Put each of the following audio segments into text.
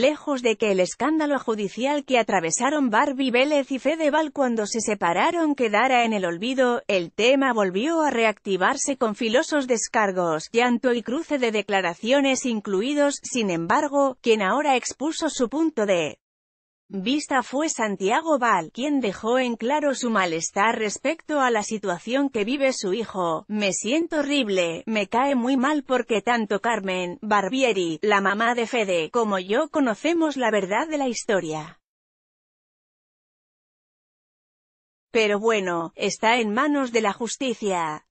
lejos de que el escándalo judicial que atravesaron Barbie Vélez y Fedeval cuando se separaron quedara en el olvido, el tema volvió a reactivarse con filosos descargos, llanto y cruce de declaraciones incluidos, sin embargo, quien ahora expuso su punto de vista fue Santiago Val, quien dejó en claro su malestar respecto a la situación que vive su hijo. Me siento horrible, me cae muy mal porque tanto Carmen, Barbieri, la mamá de Fede, como yo conocemos la verdad de la historia. Pero bueno, está en manos de la justicia.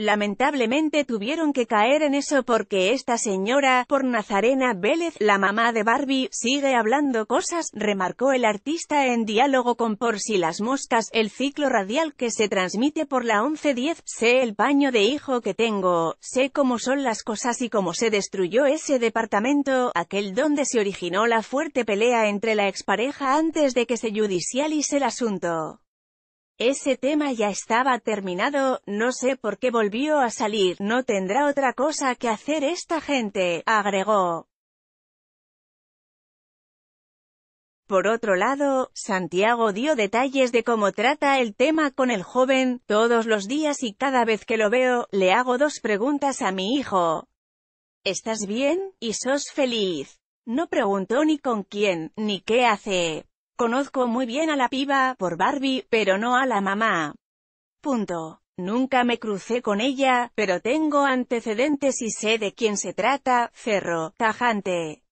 Lamentablemente tuvieron que caer en eso porque esta señora, por Nazarena Vélez, la mamá de Barbie, sigue hablando cosas, remarcó el artista en diálogo con Por si las moscas, el ciclo radial que se transmite por la 1110, sé el paño de hijo que tengo, sé cómo son las cosas y cómo se destruyó ese departamento, aquel donde se originó la fuerte pelea entre la expareja antes de que se judicialice el asunto. Ese tema ya estaba terminado, no sé por qué volvió a salir, no tendrá otra cosa que hacer esta gente, agregó. Por otro lado, Santiago dio detalles de cómo trata el tema con el joven, todos los días y cada vez que lo veo, le hago dos preguntas a mi hijo. ¿Estás bien? ¿Y sos feliz? No preguntó ni con quién, ni qué hace. Conozco muy bien a la piba, por Barbie, pero no a la mamá. Punto. Nunca me crucé con ella, pero tengo antecedentes y sé de quién se trata, cerro, tajante.